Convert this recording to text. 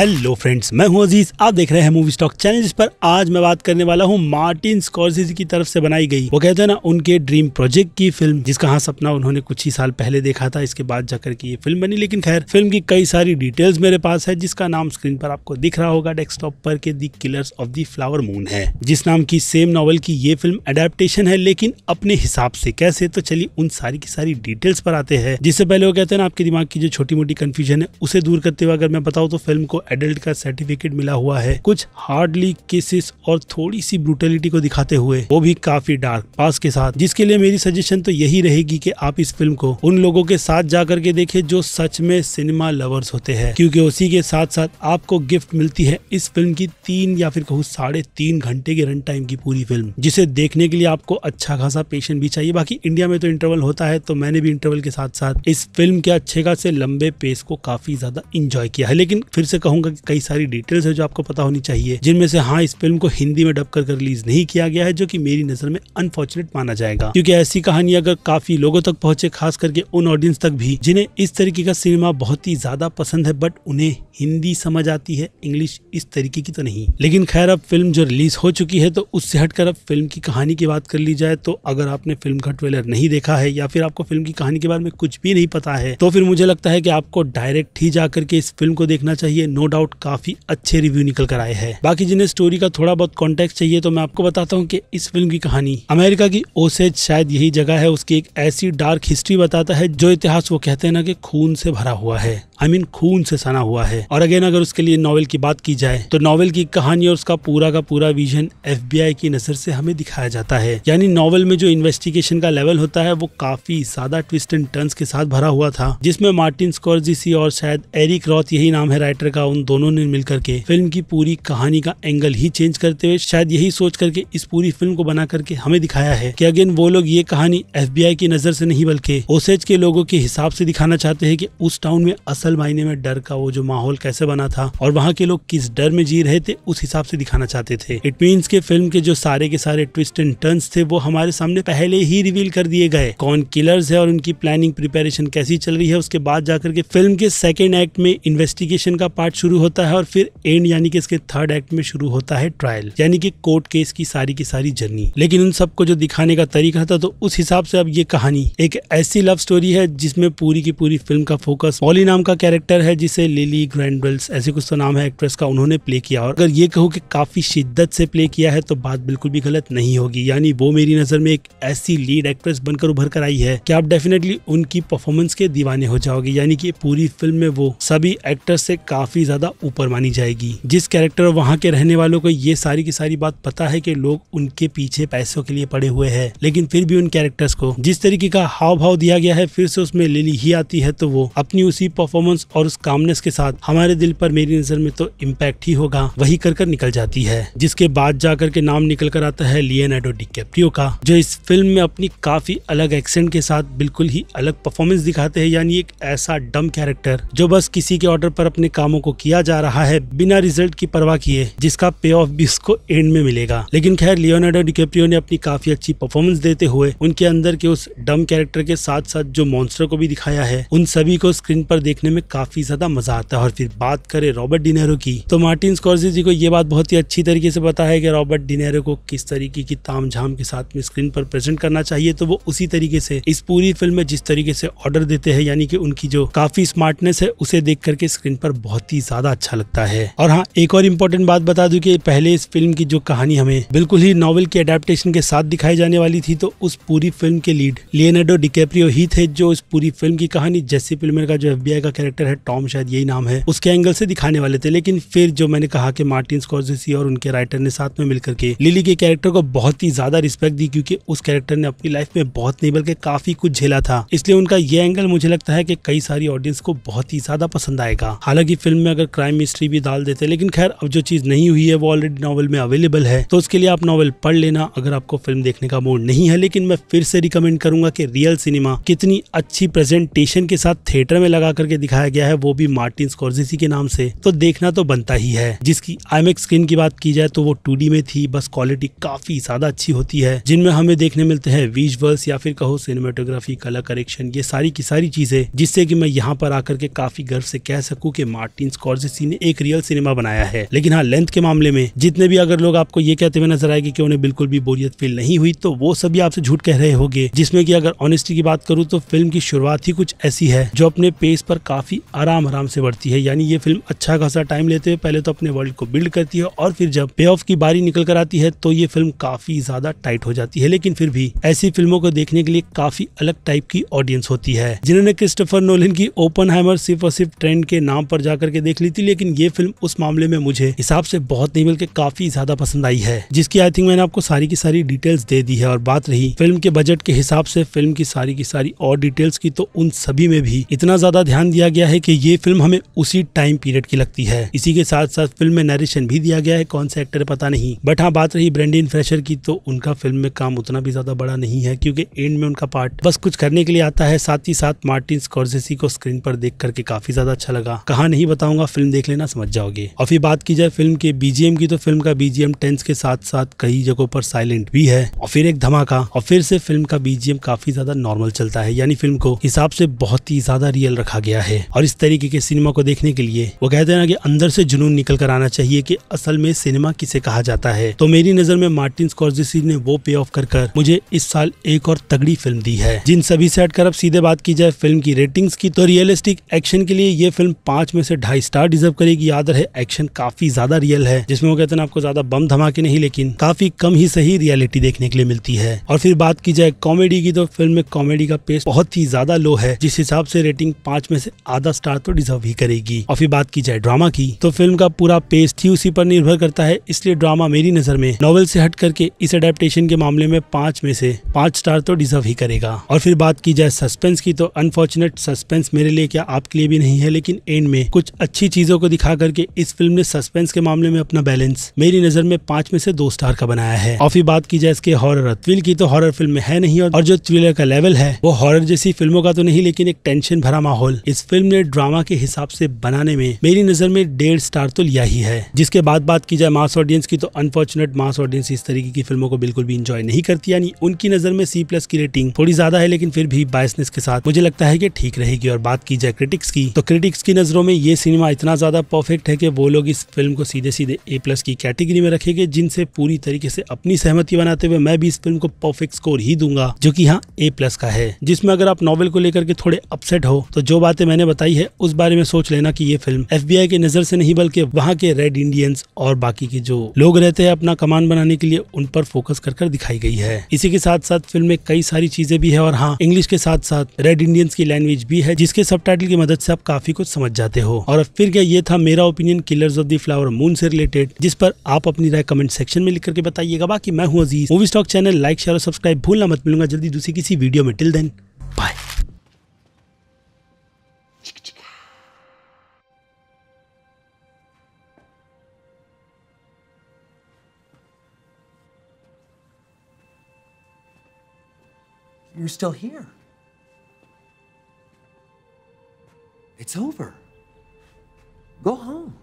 Hello friends मैं हूं अजीज आप देख रहे हैं मूवी स्टॉक चैनल जिस पर आज मैं बात करने वाला हूं मार्टिन स्कॉर्सिस की तरफ से बनाई गई वो कहते हैं ना उनके ड्रीम प्रोजेक्ट की फिल्म जिसका हाँ सपना उन्होंने कुछ ही साल पहले देखा था इसके बाद जाकर की ये फिल्म बनी लेकिन खैर फिल्म की कई सारी डिटेल्स मेरे पास है जिसका नाम स्क्रीन पर आपको दिख रहा होगा डेस्कटॉप पर के the killers of the flower moon है जिस नाम की सेम नॉवल की ये फिल्म अडेप्टेशन है लेकिन अपने हिसाब से कैसे तो चलिए उन सारी की सारी डिटेल्स पर आते हैं जिससे पहले वो कहते हैं ना आपके दिमाग की जो छोटी मोटी कन्फ्यूजन है उसे दूर करते हुए अगर मैं बताऊँ तो फिल्म को एडल्ट का सर्टिफिकेट मिला हुआ है कुछ हार्डली केसेस और थोड़ी सी ब्रूटेलिटी को दिखाते हुए वो भी काफी डार्क पास के साथ जिसके लिए मेरी सजेशन तो यही रहेगी की आप इस फिल्म को उन लोगों के साथ जाकर के देखे जो सच में सिनेमा लवर्स होते हैं क्योंकि उसी के साथ साथ आपको गिफ्ट मिलती है इस फिल्म की तीन या फिर कहूँ साढ़े तीन घंटे के रन टाइम की पूरी फिल्म जिसे देखने के लिए आपको अच्छा खासा पेशेंट भी चाहिए बाकी इंडिया में तो इंटरवल होता है तो मैंने भी इंटरवल के साथ साथ इस फिल्म के अच्छे खासे लंबे पेस को काफी ज्यादा इंजॉय किया है लेकिन फिर से कहूँ कहूंगा कि कई सारी डिटेल्स है जो आपको पता होनी चाहिए जिनमें से हाँ इस फिल्म को हिंदी में डब कर रिलीज नहीं किया गया है जो की मेरी नजर में अनफॉर्चुनेट माना जाएगा क्यूँकी ऐसी कहानी अगर काफी लोगों तक पहुंचे खास करके उन ऑडियंस तक भी जिन्हें इस तरीके का सिनेमा बहुत ही ज्यादा पसंद है बट उन्हें हिंदी समझ आती है इंग्लिश इस तरीके की तो नहीं लेकिन खैर अब फिल्म जो रिलीज हो चुकी है तो उससे हटकर अब फिल्म की कहानी की बात कर ली जाए तो अगर आपने फिल्म का ट्रेलर नहीं देखा है या फिर आपको फिल्म की कहानी के बारे में कुछ भी नहीं पता है तो फिर मुझे लगता है कि आपको डायरेक्ट ही जाकर के इस फिल्म को देखना चाहिए नो नो डाउट काफी अच्छे रिव्यू निकल कर आए हैं बाकी जिन्हें स्टोरी का थोड़ा बहुत कॉन्टेक्ट चाहिए तो मैं आपको बताता हूँ की इस फिल्म की कहानी अमेरिका की ओसेज शायद यही जगह है उसकी एक ऐसी डार्क हिस्ट्री बताता है जो इतिहास वो कहते हैं ना कि खून से भरा हुआ है आई मीन खून से सना हुआ है और अगेन अगर उसके लिए नॉवल की बात की जाए तो नॉवल की कहानी और उसका पूरा का पूरा विजन एफ की नजर से हमें दिखाया जाता है यानी नॉवल में जो इन्वेस्टिगेशन का लेवल होता है वो काफी ज्यादा ट्विस्ट एंड टर्न्स के साथ भरा हुआ था जिसमें मार्टिन स्कॉर्जिसी और शायद एरिक रॉथ यही नाम है राइटर का उन दोनों ने मिलकर के फिल्म की पूरी कहानी का एंगल ही चेंज करते हुए शायद यही सोच करके इस पूरी फिल्म को बना करके हमें दिखाया है कि अगेन वो लोग ये कहानी एफ की नजर से नहीं बल्कि ओसेज के लोगों के हिसाब से दिखाना चाहते है की उस टाउन में असल असल मायने में डर का वो जो माहौल कैसे बना था और वहाँ के लोग किस डर में जी रहे थे उस हिसाब से दिखाना चाहते थे इट मीन के फिल्म के जो सारे के सारे ट्विस्ट एंड टर्न थे वो हमारे सामने पहले ही रिवील कर दिए गए कौन किलर्स है और उनकी प्लानिंग प्रिपेरेशन कैसी चल रही है उसके बाद जाकर के फिल्म के सेकेंड एक्ट में इन्वेस्टिगेशन का पार्ट शुरू होता है और फिर एंड यानी कि इसके थर्ड एक्ट में शुरू होता है ट्रायल यानी कि कोर्ट केस की सारी की सारी जर्नी लेकिन उन सबको जो दिखाने का तरीका था तो उस हिसाब से अब ये कहानी एक ऐसी लव स्टोरी है जिसमें पूरी की पूरी फिल्म का फोकस पॉली नाम का कैरेक्टर है जिसे लिली ग्रैंडवेल्स ऐसे कुछ तो नाम है एक्ट्रेस का उन्होंने प्ले किया और अगर ये कहूँ कि काफ़ी शिद्दत से प्ले किया है तो बात बिल्कुल भी गलत नहीं होगी यानी वो मेरी नज़र में एक ऐसी लीड एक्ट्रेस बनकर उभर कर आई है कि आप डेफिनेटली उनकी परफॉर्मेंस के दीवाने हो जाओगे यानी कि पूरी फिल्म में वो सभी एक्टर्स से काफ़ी ज़्यादा ऊपर मानी जाएगी जिस कैरेक्टर और वहाँ के रहने वालों को ये सारी की सारी बात पता है कि लोग उनके पीछे पैसों के लिए पड़े हुए हैं लेकिन फिर भी उन कैरेक्टर्स को जिस तरीके का हाव भाव दिया गया है फिर से उसमें लिली ही आती है तो वो अपनी उसी परफॉर्मेंस परफॉर्मेंस और उस कामनेस के साथ हमारे दिल पर मेरी नजर में तो इम्पैक्ट ही होगा वही कर कर निकल जाती है जिसके बाद जाकर के नाम निकल कर आता है लियनाडो डिकेप्रियो का जो इस फिल्म में अपनी काफी अलग एक्सेंट के साथ बिल्कुल ही अलग परफॉर्मेंस दिखाते हैं यानी एक ऐसा डम कैरेक्टर जो बस किसी के ऑर्डर पर अपने कामों को किया जा रहा है बिना रिजल्ट की परवाह किए जिसका पे ऑफ भी इसको एंड में मिलेगा लेकिन खैर लियोनार्डो डिकेप्रियो ने अपनी काफी अच्छी परफॉर्मेंस देते हुए उनके अंदर के उस डम कैरेक्टर के साथ साथ जो मॉन्स्टर को भी दिखाया है उन सभी को स्क्रीन पर देखने देखने में काफी ज्यादा मजा आता है और फिर बात करें रॉबर्ट डिनेरो की तो मार्टिन स्कॉर्जी जी को ये बात बहुत ही अच्छी तरीके से पता है कि रॉबर्ट डिनेरो को किस तरीके की ताम झाम के साथ में स्क्रीन पर प्रेजेंट करना चाहिए तो वो उसी तरीके से इस पूरी फिल्म में जिस तरीके से ऑर्डर देते हैं यानी कि उनकी जो काफी स्मार्टनेस है उसे देख करके स्क्रीन पर बहुत ही ज्यादा अच्छा लगता है और हाँ एक और इम्पोर्टेंट बात बता दू कि पहले इस फिल्म की जो कहानी हमें बिल्कुल ही नॉवल के अडेप्टेशन के साथ दिखाई जाने वाली थी तो उस पूरी फिल्म के लीड लियोनार्डो डिकेप्रियो ही थे जो इस पूरी फिल्म की कहानी जैसी फिल्म का जो एफ का कैरेक्टर है टॉम शायद यही नाम है उसके एंगल से दिखाने वाले थे लेकिन फिर जो मैंने कहा कि मार्टिन स्कॉर्जेसी और उनके राइटर ने साथ में मिलकर के लिली के कैरेक्टर को बहुत ही ज्यादा रिस्पेक्ट दी क्योंकि उस कैरेक्टर ने अपनी लाइफ में बहुत नहीं बल्कि काफी कुछ झेला था इसलिए उनका ये एंगल मुझे लगता है कि कई सारी ऑडियंस को बहुत ही ज्यादा पसंद आएगा हालांकि फिल्म में अगर क्राइम मिस्ट्री भी डाल देते लेकिन खैर अब जो चीज नहीं हुई है वो ऑलरेडी नॉवल में अवेलेबल है तो उसके लिए आप नॉवल पढ़ लेना अगर आपको फिल्म देखने का मूड नहीं है लेकिन मैं फिर से रिकमेंड करूंगा कि रियल सिनेमा कितनी अच्छी प्रेजेंटेशन के साथ थिएटर में लगा करके दिखाया गया है वो भी मार्टिन स्कॉर्जेसी के नाम से तो देखना तो बनता ही है जिसकी आई स्क्रीन की बात की जाए तो वो टू में थी बस क्वालिटी काफी ज्यादा अच्छी होती है जिनमें हमें देखने मिलते हैं विजुअल्स या फिर कहो सिनेमाटोग्राफी कलर करेक्शन ये सारी की सारी चीजें जिससे की मैं यहाँ पर आकर के काफी गर्व से कह सकूँ की मार्टिन स्कॉर्जेसी ने एक रियल सिनेमा बनाया है लेकिन हाँ लेंथ के मामले में जितने भी अगर लोग आपको ये कहते हुए नजर आएगी की उन्हें बिल्कुल भी बोरियत फील नहीं हुई तो वो सभी आपसे झूठ कह रहे होंगे जिसमें की अगर ऑनेस्टी की बात करूँ तो फिल्म की शुरुआत ही कुछ ऐसी है जो अपने पेस पर काफी काफ़ी आराम आराम से बढ़ती है यानी ये फिल्म अच्छा खासा टाइम लेते हुए पहले तो अपने वर्ल्ड को बिल्ड करती है और फिर जब पे ऑफ की बारी निकल कर आती है तो ये फिल्म काफ़ी ज़्यादा टाइट हो जाती है लेकिन फिर भी ऐसी फिल्मों को देखने के लिए काफ़ी अलग टाइप की ऑडियंस होती है जिन्होंने क्रिस्टोफर नोलिन की ओपन हैमर सिर्फ और सिर्फ ट्रेंड के नाम पर जाकर के देख ली थी लेकिन ये फिल्म उस मामले में मुझे हिसाब से बहुत नहीं बल्कि काफ़ी ज़्यादा पसंद आई है जिसकी आई थिंक मैंने आपको सारी की सारी डिटेल्स दे दी है और बात रही फिल्म के बजट के हिसाब से फिल्म की सारी की सारी और डिटेल्स की तो उन सभी में भी इतना ज़्यादा ध्यान दिया गया है कि ये फिल्म हमें उसी टाइम पीरियड की लगती है इसी के साथ साथ फिल्म में नरेशन भी दिया गया है कौन सा एक्टर पता नहीं बट हाँ बात रही ब्रेंडिन फ्रेशर की तो उनका फिल्म में काम उतना भी ज्यादा बड़ा नहीं है क्योंकि एंड में उनका पार्ट बस कुछ करने के लिए आता है साथ ही साथ मार्टिन स्कॉर्जेसी को स्क्रीन पर देख करके काफी ज्यादा अच्छा लगा कहा नहीं बताऊंगा फिल्म देख लेना समझ जाओगे और फिर बात की जाए फिल्म के बीजेम की तो फिल्म का बीजेम टेंस के साथ साथ कई जगहों पर साइलेंट भी है और फिर एक धमाका और फिर से फिल्म का बीजेम काफी ज्यादा नॉर्मल चलता है यानी फिल्म को हिसाब से बहुत ही ज्यादा रियल रखा गया है और इस तरीके के सिनेमा को देखने के लिए वो कहते हैं कि अंदर से जुनून निकल कर आना चाहिए कि असल में सिनेमा किसे कहा जाता है तो मेरी नजर में मार्टिन स्कॉर्जिसी ने वो पे ऑफ कर कर मुझे इस साल एक और तगड़ी फिल्म दी है जिन सभी से हटकर अब सीधे बात की जाए फिल्म की रेटिंग्स की तो रियलिस्टिक एक्शन के लिए ये फिल्म पांच में से ढाई स्टार डिजर्व करेगी याद रहे एक्शन काफी ज्यादा रियल है जिसमें वो कहते हैं आपको ज्यादा बम धमाके नहीं लेकिन काफी कम ही सही रियलिटी देखने के लिए मिलती है और फिर बात की जाए कॉमेडी की तो फिल्म में कॉमेडी का पेस बहुत ही ज्यादा लो है जिस हिसाब से रेटिंग पांच में से आधा स्टार तो डिजर्व ही करेगी और फिर बात की जाए ड्रामा की तो फिल्म का पूरा पेस ही उसी पर निर्भर करता है इसलिए ड्रामा मेरी नजर में नॉवल से हट करके इस अडेप्टेशन के मामले में पांच में से पांच स्टार तो डिजर्व ही करेगा और फिर बात की जाए सस्पेंस की तो अनफॉर्चुनेट सस्पेंस मेरे लिए क्या आपके लिए भी नहीं है लेकिन एंड में कुछ अच्छी चीजों को दिखा करके इस फिल्म ने सस्पेंस के मामले में अपना बैलेंस मेरी नजर में पांच में से दो स्टार का बनाया है और फिर बात की जाए इसके हॉरर थ्रिल की तो हॉरर फिल्म है नहीं और जो थ्रिलर का लेवल है वो हॉरर जैसी फिल्मों का तो नहीं लेकिन एक टेंशन भरा माहौल इस फिल्म फिल्म ने ड्रामा के हिसाब से बनाने में मेरी नज़र में डेढ़ स्टार तो लिया ही है जिसके बाद बात की जाए मास ऑडियंस की तो अनफॉर्चुनेट मास ऑडियंस इस तरीके की फिल्मों को बिल्कुल भी इंजॉय नहीं करती यानी उनकी नज़र में सी प्लस की रेटिंग थोड़ी ज्यादा है लेकिन फिर भी बायसनेस के साथ मुझे लगता है की ठीक रहेगी और बात की जाए क्रिटिक्स की तो क्रिटिक्स की नज़रों में ये सिनेमा इतना ज्यादा परफेक्ट है की वो लोग इस फिल्म को सीधे सीधे ए प्लस की कैटेगरी में रखेंगे जिनसे पूरी तरीके से अपनी सहमति बनाते हुए मैं भी इस फिल्म को परफेक्ट स्कोर ही दूंगा जो की यहाँ ए प्लस का है जिसमें अगर आप नॉवल को लेकर के थोड़े अपसेट हो तो जो बातें मैंने बताई है उस बारे में सोच लेना कि ये फिल्म एफबीआई की नजर से नहीं बल्कि वहाँ के रेड इंडियंस और बाकी के जो लोग रहते हैं अपना कमान बनाने के लिए उन पर फोकस कर कर दिखाई गई है इसी के साथ साथ फिल्म में कई सारी चीजें भी है और हाँ इंग्लिश के साथ साथ रेड इंडियंस की लैंग्वेज भी है जिसके सब की मदद से आप काफी कुछ समझ जाते हो और फिर क्या ये था मेरा opinion killers of the flower moon से रिलेटेड जिस पर आप अपनी राय कमेंट सेक्शन में लिख करके बताइएगा बाकी मैं हूँ Aziz movie stock channel like share और सब्सक्राइब भूलना मत मिलूंगा जल्दी दूसरी किसी वीडियो में till then bye You're still here. It's over. Go home.